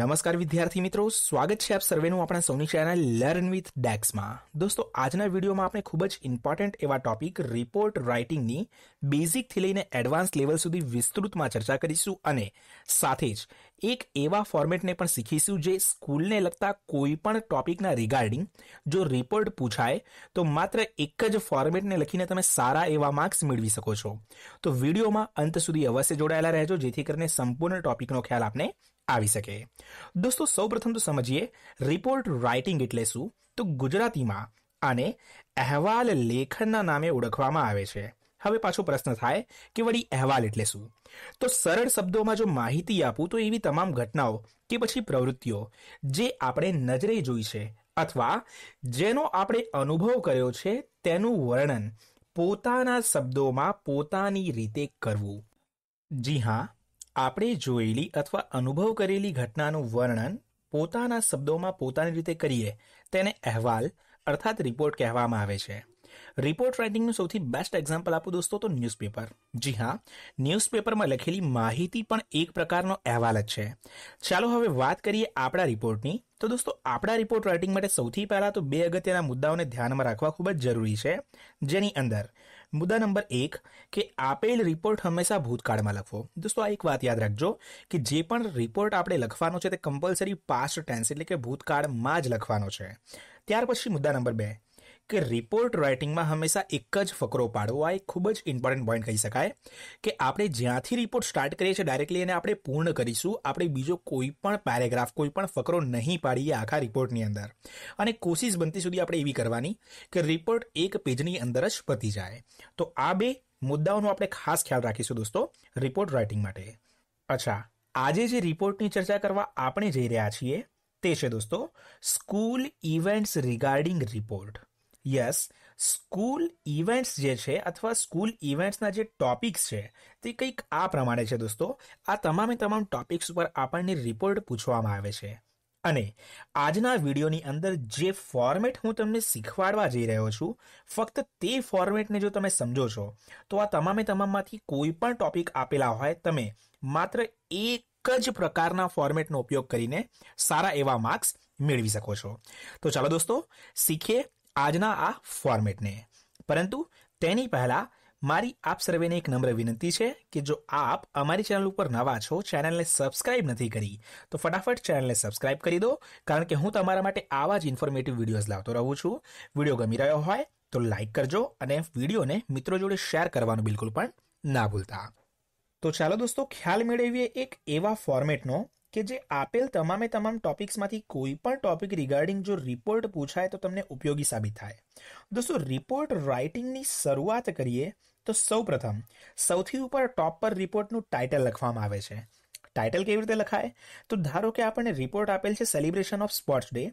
નમસ્કાર વિદ્યાર્થી મિત્રો સ્વાગત છે આપ સર્વેનું આપણા સૌની ચેનલ લર્ન વિથ ડેક્સમાં દોસ્તો આજના વિડીયોમાં આપણે ખૂબ જ ઇમ્પોર્ટન્ટ એવા ટોપિક રિપોર્ટ રાઇટિંગની બેઝિકથી લઈને એડવાન્સ લેવલ સુધી વિસ્તૃતમાં ચર્ચા કરીશું અને સાથે જ એક એવા ફોર્મેટને પણ શીખીશું જે સ્કૂલને લગતા કોઈ પણ ટોપિકના રિગાર્ડિંગ જો રિપોર્ટ પૂછાય તો માત્ર એક જ ફોર્મેટને લખીને તમે સારા એવા માર્ક્સ મેળવી શકો છો તો વિડીયોમાં અંત સુધી અવશ્ય જોડાયેલા રહેજો જેથી કરીને સંપૂર્ણ ટોપિકનો ખ્યાલ આપને આવી શકે દોસ્તો સૌપ્રથમ તો સમજીએ રિપોર્ટ રાઇટિંગ એટલે શું તો ગુજરાતીમાં આને અહેવાલ લેખનના નામે ઓળખવામાં આવે છે હવે પાછો પ્રશ્ન થાય કે વળી અહેવાલ એટલે શું તો સરળ શબ્દોમાં જો માહિતી આપું તો એવી તમામ ઘટનાઓ કે પછી પ્રવૃત્તિઓ જે આપણે નજરે જોઈ છે અથવા જેનો આપણે અનુભવ કર્યો છે તેનું વર્ણન પોતાના શબ્દોમાં પોતાની રીતે કરવું જી હા આપણે જોયેલી અથવા અનુભવ કરેલી ઘટનાનું વર્ણન પોતાના શબ્દોમાં પોતાની રીતે કરીએ તેને અહેવાલ અર્થાત રિપોર્ટ કહેવામાં આવે છે રિપોર્ટ રાઇટિંગનું સૌથી બેસ્ટ એક્ઝામ્પલ આપું દોસ્તો તો ન્યૂઝપેપર જી હા ન્યૂઝપેપરમાં લખેલી માહિતી પણ એક પ્રકારનો અહેવાલ જ છે ચાલો હવે વાત કરીએ આપણા રિપોર્ટની તો દોસ્તો આપણા રિપોર્ટ રાઇટિંગ માટે સૌથી પહેલાં તો બે અગત્યના મુદ્દાઓને ધ્યાનમાં રાખવા ખૂબ જ જરૂરી છે જેની અંદર મુદ્દા નંબર એક કે આપેલ રિપોર્ટ હંમેશા ભૂતકાળમાં લખવો દોસ્તો આ એક વાત યાદ રાખજો કે જે પણ રિપોર્ટ આપણે લખવાનો છે તે કમ્પલસરી પાસ્ટ ટેન્સ એટલે કે ભૂતકાળમાં જ લખવાનો છે ત્યાર પછી મુદ્દા નંબર બે કે રિપોર્ટ રાઇટિંગમાં હંમેશા એક જ ફકરો પાડવો આ એક ખૂબ જ ઇમ્પોર્ટન્ટ પોઈન્ટ કહી શકાય કે આપણે જ્યાંથી રિપોર્ટ સ્ટાર્ટ કરીએ છીએ ડાયરેક્ટલી એને આપણે પૂર્ણ કરીશું આપણે બીજો કોઈ પણ પેરેગ્રાફ કોઈ પણ ફકરો નહીં પાડીએ આખા રિપોર્ટની અંદર અને કોશિશ બનતી સુધી આપણે એવી કરવાની કે રિપોર્ટ એક પેજની અંદર જ પતી જાય તો આ બે મુદ્દાઓનો આપણે ખાસ ખ્યાલ રાખીશું દોસ્તો રિપોર્ટ રાઇટિંગ માટે અચ્છા આજે જે રિપોર્ટની ચર્ચા કરવા આપણે જઈ રહ્યા છીએ તે છે દોસ્તો school events regarding report yes school events જે છે અથવા સ્કૂલ ઇવેન્ટ્સના જે ટોપિક્સ છે તે કંઈક આ પ્રમાણે છે દોસ્તો આ તમામે તમામ ટોપિક્સ ઉપર આપણને રિપોર્ટ પૂછવામાં આવે છે અને આજના વિડીયોની અંદર જે ફોર્મેટ હું તમને શીખવાડવા જઈ રહ્યો છું ફક્ત તે ફોર્મેટને જો તમે સમજો છો તો આ તમામે તમામમાંથી કોઈ પણ ટોપિક આપેલા હોય તમે માત્ર એક જ પ્રકારના ફોર્મેટનો ઉપયોગ કરીને સારા એવા માર્ક્સ મેળવી શકો છો તો ચાલો દોસ્તો શીખીએ આજના આ ફોર્મેટને પરંતુ તેની પહેલાં મારી આપ સર્વેને એક નમ્ર વિનંતી છે કે જો આપ અમારી ચેનલ ઉપર નવા છો ચેનલને સબસ્ક્રાઇબ નથી કરી તો ફટાફટ ચેનલને સબસ્ક્રાઇબ કરી દો કારણ કે હું તમારા માટે આવા જ ઇન્ફોર્મેટિવ વિડીયોઝ લાવતો રહું છું વિડીયો ગમી રહ્યો હોય તો લાઇક કરજો અને વિડીયોને મિત્રો જોડે શેર કરવાનું બિલકુલ પણ ના ભૂલતા તો ચાલો દોસ્તો ખ્યાલ મેળવીએ એક એવા ફોર્મેટનો કે જે આપેલ તમામે તમામ ટોપિક્સમાંથી કોઈ પણ ટોપિક રિગાર્ડિંગ જો રિપોર્ટ પૂછાય તો તમને ઉપયોગી સાબિત થાય દોસ્તો રિપોર્ટ રાઇટિંગની શરૂઆત કરીએ તો સૌપ્રથમ સૌથી ઉપર ટોપ પર રિપોર્ટનું ટાઇટલ લખવામાં આવે છે ટાઇટલ કેવી રીતે લખાય તો ધારો કે આપણને રિપોર્ટ આપેલ છે સેલિબ્રેશન ઓફ સ્પોર્ટ્સ ડે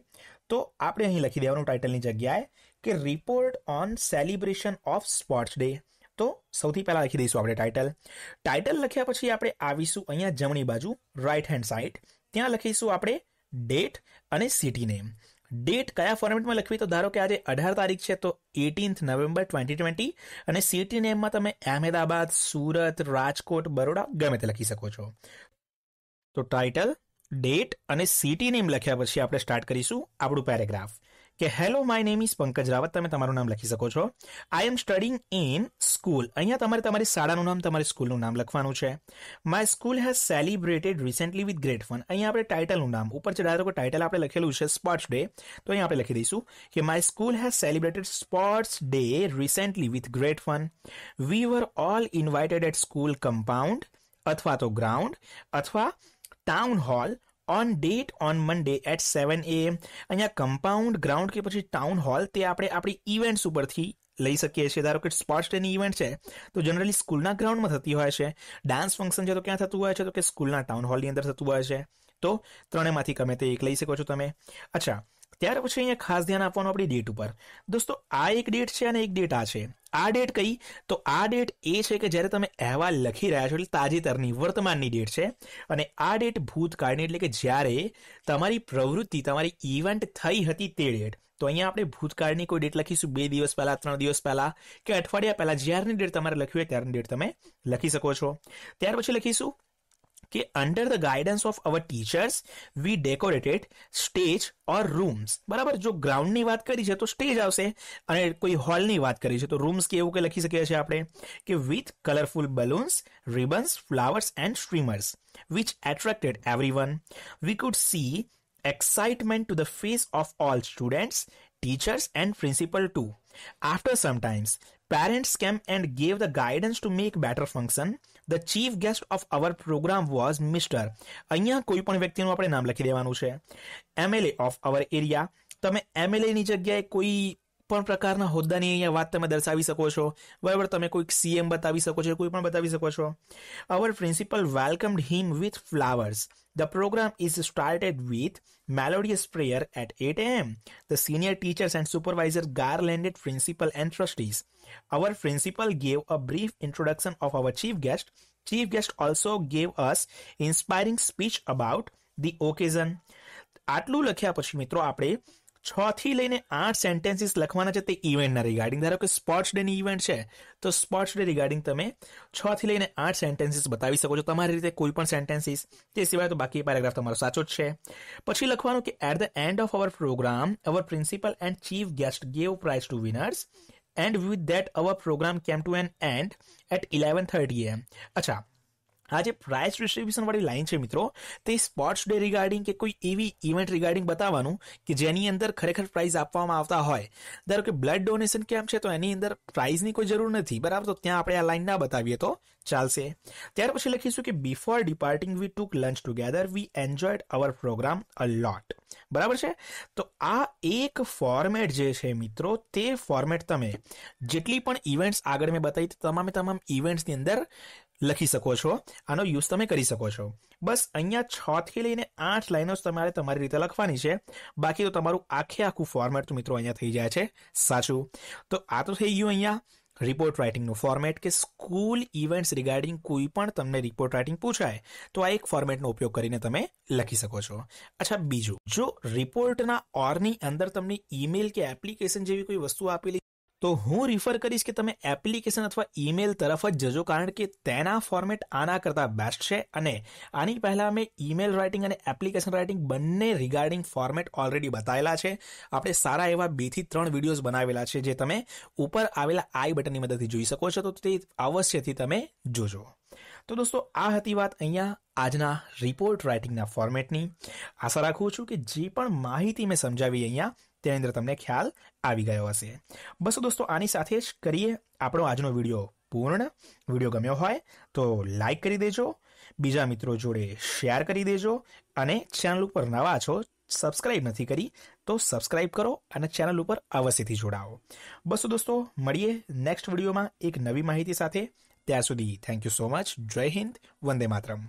તો આપણે અહીં લખી દેવાનું ટાઇટલની જગ્યાએ કે report on celebration of sports day તો સૌથી પહેલાં લખી દઈશું આપણે ટાઇટલ ટાઇટલ લખ્યા પછી આપણે આવીશું અહીંયા જમણી બાજુ રાઇટ હેન્ડ સાઇડ ત્યાં લખીશું આપણે ડેટ અને સિટી નેમ ડેટ કયા ફોર્મેટમાં લખવી તો ધારો કે આજે અઢાર તારીખ છે તો એટીન્થ નવેમ્બર ટ્વેન્ટી ટ્વેન્ટી અને સિટી નેમમાં તમે અહેમદાબાદ સુરત રાજકોટ બરોડા ગમે તે લખી શકો છો તો ટાઇટલ ડેટ અને સિટી નેમ લખ્યા પછી આપણે સ્ટાર્ટ કરીશું આપણું પેરેગ્રાફ કે hello my name is Pankaj Rawat તમે તમારું નામ લખી શકો છો I am studying in school અહીંયા તમારે તમારી શાળાનું નામ તમારી સ્કૂલનું નામ લખવાનું છે my school has celebrated recently with great fun અહીંયા આપણે ટાઇટલનું નામ ઉપર છે ધારો કે ટાઇટલ આપણે લખેલું છે સ્પોર્ટ્સ ડે તો અહીંયા આપણે લખી દઈશું કે my school has celebrated sports day recently with great fun we were all invited at school compound અથવા તો ગ્રાઉન્ડ અથવા town hall on date on Monday at seven A અહીંયા કમ્પાઉન્ડ ગ્રાઉન્ડ કે પછી ટાઉન હોલ તે આપણે આપણી events ઉપરથી લઈ શકીએ છીએ ધારો કે સ્પોર્ટ્સ ડેની ઇવેન્ટ છે તો જનરલી સ્કૂલના ગ્રાઉન્ડમાં થતી હોય છે ડાન્સ ફંક્શન છે તો ક્યાં થતું હોય છે તો કે સ્કૂલના ટાઉન હોલની અંદર થતું હોય છે તો ત્રણેયમાંથી ગમે તે એક લઈ શકો છો તમે અચ્છા ત્યાર પછી અહીંયા ખાસ ધ્યાન આપવાનું આપણી ડેટ ઉપર દોસ્તો આ એક ડેટ છે અને એક ડેટ આ છે આ ડેટ કઈ તો આ ડેટ એ છે કે જ્યારે તમે અહેવાલ લખી રહ્યા છો એટલે તાજેતરની વર્તમાનની ડેટ છે અને આ ડેટ ભૂતકાળની એટલે કે જ્યારે તમારી પ્રવૃત્તિ તમારી ઇવેન્ટ થઈ હતી તે ડેટ તો અહીંયા આપણે ભૂતકાળની કોઈ ડેટ લખીશું બે દિવસ પહેલા ત્રણ દિવસ પહેલા કે અઠવાડિયા પહેલા જ્યારની ડેટ તમારે લખવી હોય ત્યારની ડેટ તમે લખી શકો છો ત્યાર પછી લખીશું कि under the guidance of our teachers we decorated stage or rooms બરાબર જો ગ્રાઉન્ડની વાત કરી છે તો સ્ટેજ આવશે અને કોઈ હોલની વાત કરી છે તો રૂમ્સ કે એવું કંઈ લખી શકીએ છીએ આપણે કે with colourful balloons ribbons flowers and streamers which attracted everyone we could see excitement to the face of all students teachers and principal to After some times, Parents came and gave the guidance to make better function. The chief guest of our program was Mr. અહીંયા કોઈ પણ વ્યક્તિનું આપણે નામ લખી દેવાનું છે MLA of our area તમે એમએલએ ની જગ્યાએ કોઈ કોઈપણ પ્રકારનો હોદ્દાનીય વાત તમે દર્શાવી શકો છો બરોબર તમે કોઈ સીએમ બતાવી શકો છો કોઈ પણ બતાવી શકો છો our principal welcomed him with flowers the programme is started with melodious prayer at 8:00 am the senior teachers and supervisors garlanded principal and trustees our principal gave a brief introduction of our chief guest chief guest also gave us inspiring speech about the occasion આટલું લખ્યા પછી મિત્રો આપણે છ થી લઈને આઠ sentences લખવાના છે તે ઇવેન્ટના રિગાર્ડિંગ ધારો કે સ્પોર્ટ્સ ડેની ઇવેન્ટ છે તો સ્પોર્ટ્સ ડે રિગાર્ડિંગ તમે છ થી લઈને આઠ સેન્ટેન્સીસ બતાવી શકો છો તમારી રીતે કોઈ પણ સેન્ટેન્સીસ તે સિવાય તો બાકી પેરેગ્રાફ તમારો સાચો જ છે પછી લખવાનું કે at the end of our programme our principal and chief guest gave prize to winners and with that our programme came to an end at eleven thirty am અચ્છા આ જે પ્રાઇસ ડિસ્ટ્રીબ્યુશન વાળી લાઈન છે મિત્રો તે sports day regarding કે કોઈ એવી ઇવેન્ટ રિગાર્ડિંગ બતાવવાનું કે જેની અંદર ખરેખર પ્રાઇઝ આપવામાં આવતા હોય ધારો કે બ્લડ ડોનેશન કેમ છે તો એની અંદર પ્રાઇઝની કોઈ જરૂર નથી બરાબર તો ત્યાં આપણે આ લાઈન ના બતાવીએ તો ચાલશે ત્યાર પછી લખીશું કે before departing we took lunch together we enjoyed our programme a lot બરાબર છે તો આ એક ફોર્મેટ જે છે મિત્રો તે ફોર્મેટ તમે જેટલી પણ ઇવેન્ટ્સ આગળ મેં બતાવી તમામે તમામ ઇવેન્ટ્સની અંદર લખી શકો છો આનો યુઝ તમે કરી શકો છો બસ અહીંયા છથી લઈને આઠ લાઈનો જ તમારે તમારી રીતે લખવાની છે બાકી તો તમારું આખે આખું ફોર્મેટ મિત્રો અહીંયા થઈ જાય છે સાચું તો આ તો થઈ ગયું અહીંયા રિપોર્ટ રાઇટિંગનું ફોર્મેટ કે સ્કૂલ ઇવેન્ટ્સ રિગાર્ડિંગ કોઈ પણ તમને રિપોર્ટ રાઇટિંગ પૂછાય તો આ એક ફોર્મેટનો ઉપયોગ કરીને તમે લખી શકો છો અચ્છા બીજું જો રિપોર્ટના ઓરની અંદર તમને ઈમેલ કે એપ્લિકેશન જેવી કોઈ વસ્તુ આપેલી તો હું રિફર કરીશ કે તમે એપ્લિકેશન અથવા ઈમેલ તરફ જ જજો કારણ કે તેના ફોર્મેટ આના કરતાં બેસ્ટ છે અને આની પહેલાં અમે ઈમેલ રાઇટિંગ અને એપ્લિકેશન રાઇટિંગ બંને રિગાર્ડિંગ ફોર્મેટ ઓલરેડી બતાવેલા છે આપણે સારા એવા બેથી ત્રણ વિડીયોઝ બનાવેલા છે જે તમે ઉપર આવેલા આઈ બટનની મદદથી જોઈ શકો છો તો તે અવશ્યથી તમે જોજો તો દોસ્તો આ હતી વાત અહીંયા આજના રિપોર્ટ રાઇટિંગના ફોર્મેટની આશા રાખું છું કે જે પણ માહિતી મેં સમજાવી અહીંયા તેની અંદર તમને ખ્યાલ આવી ગયો હશે બસો દોસ્તો આની સાથે જ કરીએ આપણો આજનો વિડીયો પૂર્ણ વિડીયો ગમ્યો હોય તો લાઈક કરી દેજો બીજા મિત્રો જોડે શેર કરી દેજો અને ચેનલ ઉપર નવા છો સબસ્ક્રાઇબ નથી કરી તો સબસ્ક્રાઇબ કરો અને ચેનલ ઉપર અવશ્યથી જોડાઓ બસો દોસ્તો મળીએ નેક્સ્ટ વિડીયોમાં એક નવી માહિતી સાથે ત્યાં સુધી થેન્ક યુ સો મચ જય હિન્દ વંદે માતરમ